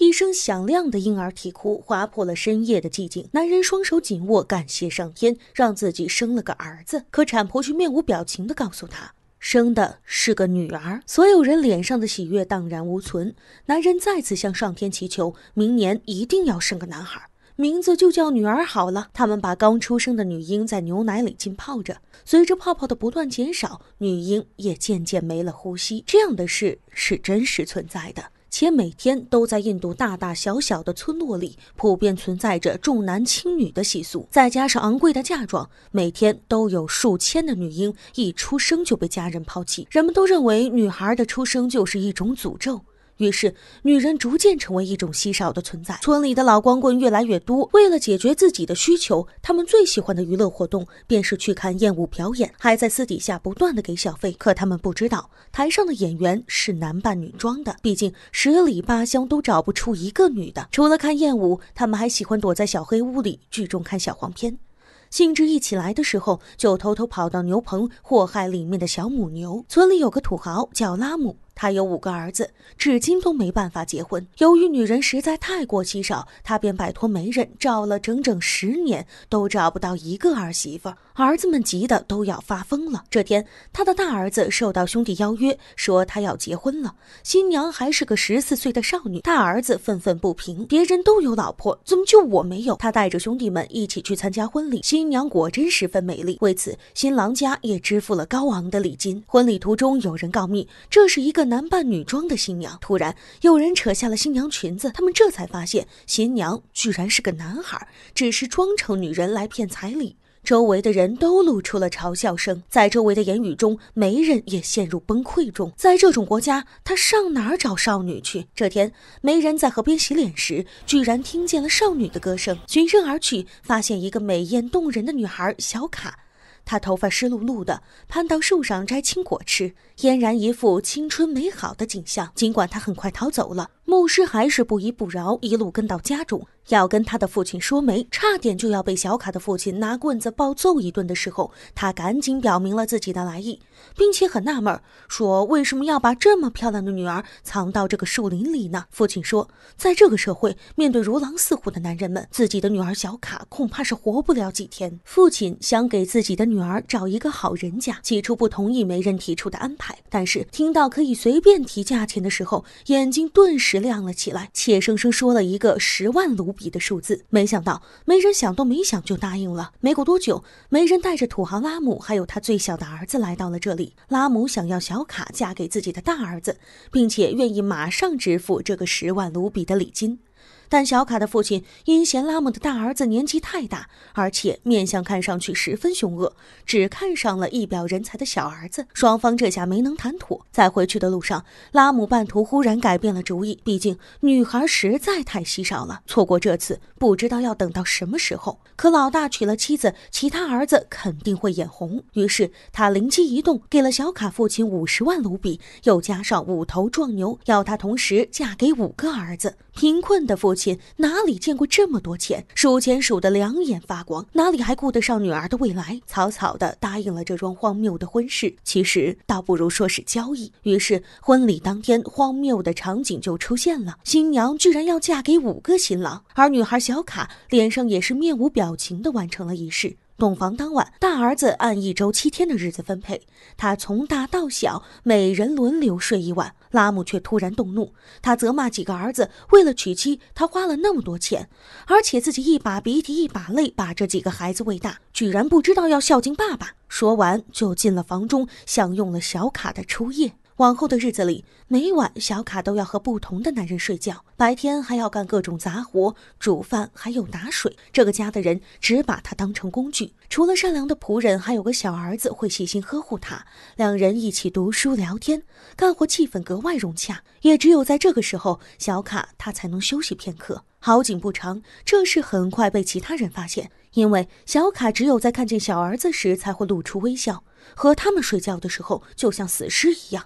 一声响亮的婴儿啼哭划破了深夜的寂静，男人双手紧握，感谢上天让自己生了个儿子。可产婆却面无表情的告诉他，生的是个女儿。所有人脸上的喜悦荡然无存。男人再次向上天祈求，明年一定要生个男孩，名字就叫女儿好了。他们把刚出生的女婴在牛奶里浸泡着，随着泡泡的不断减少，女婴也渐渐没了呼吸。这样的事是真实存在的。且每天都在印度大大小小的村落里普遍存在着重男轻女的习俗，再加上昂贵的嫁妆，每天都有数千的女婴一出生就被家人抛弃。人们都认为女孩的出生就是一种诅咒。于是，女人逐渐成为一种稀少的存在。村里的老光棍越来越多，为了解决自己的需求，他们最喜欢的娱乐活动便是去看艳舞表演，还在私底下不断的给小费。可他们不知道，台上的演员是男扮女装的。毕竟十里八乡都找不出一个女的。除了看艳舞，他们还喜欢躲在小黑屋里聚众看小黄片。兴致一起来的时候，就偷偷跑到牛棚祸害里面的小母牛。村里有个土豪叫拉姆。他有五个儿子，至今都没办法结婚。由于女人实在太过稀少，他便摆脱媒人找了整整十年，都找不到一个儿媳妇。儿子们急得都要发疯了。这天，他的大儿子受到兄弟邀约，说他要结婚了，新娘还是个十四岁的少女。大儿子愤愤不平，别人都有老婆，怎么就我没有？他带着兄弟们一起去参加婚礼，新娘果真十分美丽。为此，新郎家也支付了高昂的礼金。婚礼途中，有人告密，这是一个。男扮女装的新娘突然有人扯下了新娘裙子，他们这才发现新娘居然是个男孩，只是装成女人来骗彩礼。周围的人都露出了嘲笑声，在周围的言语中，媒人也陷入崩溃中。在这种国家，他上哪儿找少女去？这天，媒人在河边洗脸时，居然听见了少女的歌声，循声而去，发现一个美艳动人的女孩小卡。他头发湿漉漉的，攀到树上摘青果吃，俨然一副青春美好的景象。尽管他很快逃走了。牧师还是不依不饶，一路跟到家中，要跟他的父亲说媒，差点就要被小卡的父亲拿棍子暴揍一顿的时候，他赶紧表明了自己的来意，并且很纳闷，说为什么要把这么漂亮的女儿藏到这个树林里呢？父亲说，在这个社会，面对如狼似虎的男人们，自己的女儿小卡恐怕是活不了几天。父亲想给自己的女儿找一个好人家，起初不同意媒人提出的安排，但是听到可以随便提价钱的时候，眼睛顿时。亮了起来，怯生生说了一个十万卢比的数字。没想到，媒人想都没想就答应了。没过多久，媒人带着土豪拉姆还有他最小的儿子来到了这里。拉姆想要小卡嫁给自己的大儿子，并且愿意马上支付这个十万卢比的礼金。但小卡的父亲因嫌拉姆的大儿子年纪太大，而且面相看上去十分凶恶，只看上了一表人才的小儿子。双方这下没能谈妥，在回去的路上，拉姆半途忽然改变了主意，毕竟女孩实在太稀少了，错过这次不知道要等到什么时候。可老大娶了妻子，其他儿子肯定会眼红，于是他灵机一动，给了小卡父亲五十万卢比，又加上五头壮牛，要他同时嫁给五个儿子。贫困的父。亲。亲哪里见过这么多钱，数钱数得两眼发光，哪里还顾得上女儿的未来，草草的答应了这桩荒谬的婚事。其实倒不如说是交易。于是婚礼当天，荒谬的场景就出现了：新娘居然要嫁给五个新郎，而女孩小卡脸上也是面无表情的完成了仪式。洞房当晚，大儿子按一周七天的日子分配，他从大到小每人轮流睡一晚。拉姆却突然动怒，他责骂几个儿子，为了娶妻，他花了那么多钱，而且自己一把鼻涕一把泪把这几个孩子喂大，居然不知道要孝敬爸爸。说完就进了房中，享用了小卡的初夜。往后的日子里，每晚小卡都要和不同的男人睡觉，白天还要干各种杂活，煮饭还有打水。这个家的人只把他当成工具。除了善良的仆人，还有个小儿子会细心呵护他，两人一起读书聊天，干活气氛格外融洽。也只有在这个时候，小卡他才能休息片刻。好景不长，这事很快被其他人发现，因为小卡只有在看见小儿子时才会露出微笑，和他们睡觉的时候就像死尸一样。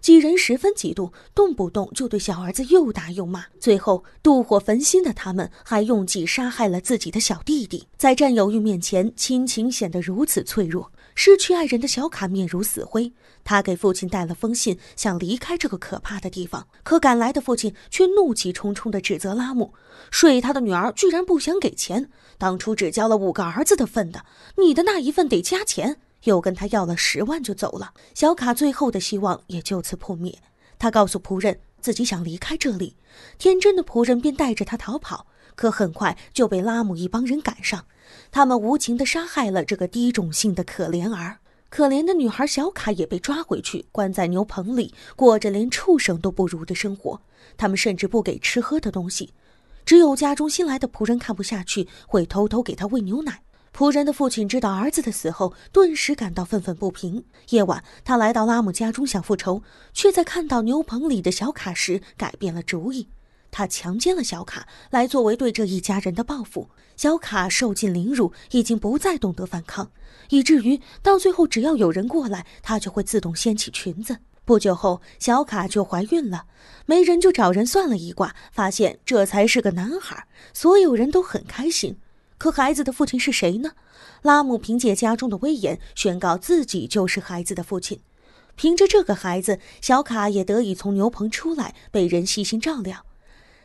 几人十分嫉妒，动不动就对小儿子又打又骂。最后，妒火焚心的他们还用计杀害了自己的小弟弟。在占有欲面前，亲情显得如此脆弱。失去爱人的小卡面如死灰，他给父亲带了封信，想离开这个可怕的地方。可赶来的父亲却怒气冲冲地指责拉姆：睡他的女儿居然不想给钱，当初只交了五个儿子的份的，你的那一份得加钱。又跟他要了十万，就走了。小卡最后的希望也就此破灭。他告诉仆人自己想离开这里，天真的仆人便带着他逃跑，可很快就被拉姆一帮人赶上，他们无情地杀害了这个低种姓的可怜儿。可怜的女孩小卡也被抓回去，关在牛棚里，过着连畜生都不如的生活。他们甚至不给吃喝的东西，只有家中新来的仆人看不下去，会偷偷给他喂牛奶。仆人的父亲知道儿子的死后，顿时感到愤愤不平。夜晚，他来到拉姆家中想复仇，却在看到牛棚里的小卡时改变了主意。他强奸了小卡，来作为对这一家人的报复。小卡受尽凌辱，已经不再懂得反抗，以至于到最后，只要有人过来，他就会自动掀起裙子。不久后，小卡就怀孕了，没人就找人算了一卦，发现这才是个男孩，所有人都很开心。可孩子的父亲是谁呢？拉姆凭借家中的威严宣告自己就是孩子的父亲。凭着这个孩子，小卡也得以从牛棚出来，被人细心照料。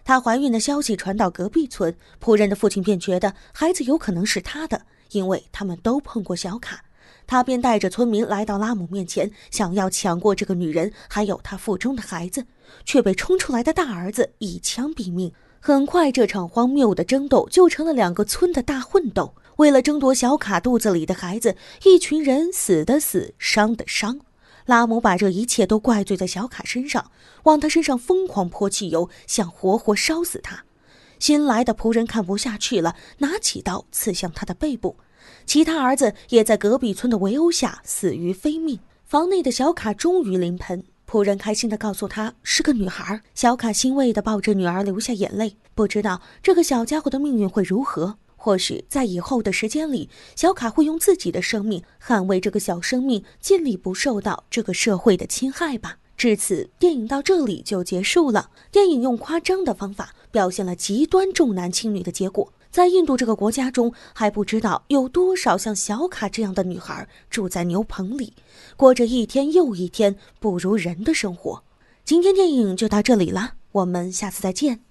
她怀孕的消息传到隔壁村，仆人的父亲便觉得孩子有可能是他的，因为他们都碰过小卡。他便带着村民来到拉姆面前，想要抢过这个女人还有她腹中的孩子，却被冲出来的大儿子一枪毙命。很快，这场荒谬的争斗就成了两个村的大混斗。为了争夺小卡肚子里的孩子，一群人死的死，伤的伤。拉姆把这一切都怪罪在小卡身上，往他身上疯狂泼汽油，想活活烧死他。新来的仆人看不下去了，拿起刀刺向他的背部。其他儿子也在隔壁村的围殴下死于非命。房内的小卡终于临盆。仆人开心地告诉他是个女孩，小卡欣慰地抱着女儿流下眼泪。不知道这个小家伙的命运会如何？或许在以后的时间里，小卡会用自己的生命捍卫这个小生命，尽力不受到这个社会的侵害吧。至此，电影到这里就结束了。电影用夸张的方法表现了极端重男轻女的结果。在印度这个国家中，还不知道有多少像小卡这样的女孩住在牛棚里，过着一天又一天不如人的生活。今天电影就到这里了，我们下次再见。